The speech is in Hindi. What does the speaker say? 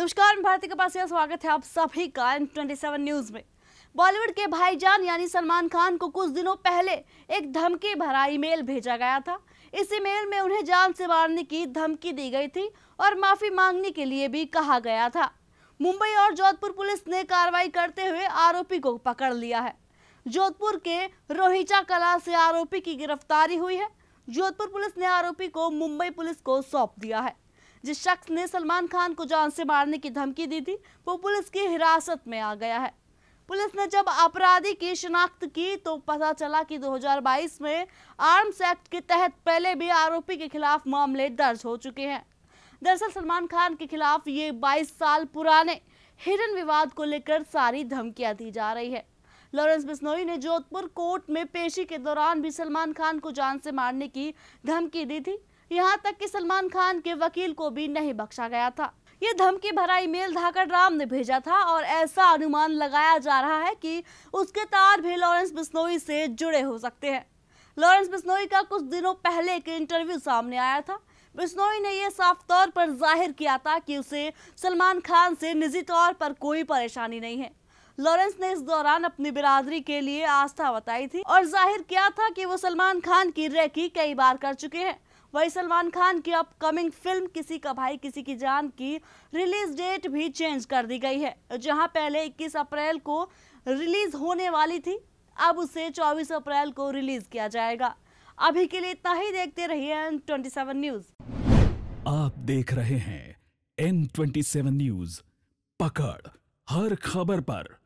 नमस्कार भारती के पास यह स्वागत है आप सभी का एम ट्वेंटी सेवन न्यूज में बॉलीवुड के भाईजान यानी सलमान खान को कुछ दिनों पहले एक धमकी भरा ईमेल भेजा गया था इस ईमेल में उन्हें जान से मारने की धमकी दी गई थी और माफी मांगने के लिए भी कहा गया था मुंबई और जोधपुर पुलिस ने कार्रवाई करते हुए आरोपी को पकड़ लिया है जोधपुर के रोहिचा कला से आरोपी की गिरफ्तारी हुई है जोधपुर पुलिस ने आरोपी को मुंबई पुलिस को सौंप दिया है जिस शख्स ने सलमान खान को जान से मारने की धमकी दी थी वो पुलिस की हिरासत में आ गया है पुलिस ने जब अपराधी की शिनाख्त की तो पता चला कि 2022 में आर्म्स एक्ट के तहत पहले भी आरोपी के खिलाफ मामले दर्ज हो चुके हैं दरअसल सलमान खान के खिलाफ ये 22 साल पुराने हिरन विवाद को लेकर सारी धमकियां दी जा रही है लॉरेंस बिस्नोई ने जोधपुर कोर्ट में पेशी के दौरान भी सलमान खान को जान से मारने की धमकी दी थी यहाँ तक कि सलमान खान के वकील को भी नहीं बख्शा गया था ये धमकी भरा ईमेल धाकर राम ने भेजा था और ऐसा अनुमान लगाया जा रहा है कि उसके तार भी लॉरेंस बिस्नोई से जुड़े हो सकते हैं लॉरेंस बिस्नोई का कुछ दिनों पहले एक इंटरव्यू सामने आया था बिस्नोई ने यह साफ तौर पर जाहिर किया था कि उसे सलमान खान से निजी तौर पर कोई परेशानी नहीं है लॉरेंस ने इस दौरान अपनी बिरादरी के लिए आस्था बताई थी और जाहिर किया था कि वो सलमान खान की रेकी कई बार कर चुके हैं वही सलमान खान की अपकमिंग फिल्म किसी का भाई किसी की जान की रिलीज डेट भी चेंज कर दी गई है जहां पहले 21 अप्रैल को रिलीज होने वाली थी अब उसे 24 अप्रैल को रिलीज किया जाएगा अभी के लिए इतना ही देखते रहिए एन ट्वेंटी न्यूज आप देख रहे हैं एन ट्वेंटी न्यूज पकड़ हर खबर पर